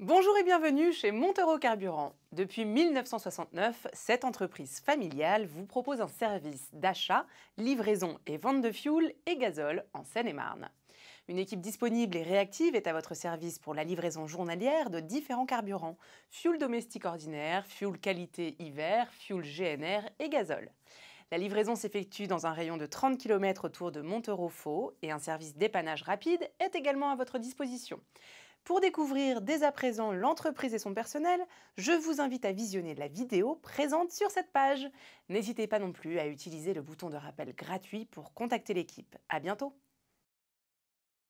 Bonjour et bienvenue chez Montero Carburant. Depuis 1969, cette entreprise familiale vous propose un service d'achat, livraison et vente de fuel et gazole en Seine-et-Marne. Une équipe disponible et réactive est à votre service pour la livraison journalière de différents carburants, fuel domestique ordinaire, fuel qualité hiver, fuel GNR et gazole. La livraison s'effectue dans un rayon de 30 km autour de Montero faux et un service dépannage rapide est également à votre disposition. Pour découvrir dès à présent l'entreprise et son personnel, je vous invite à visionner la vidéo présente sur cette page. N'hésitez pas non plus à utiliser le bouton de rappel gratuit pour contacter l'équipe. À bientôt!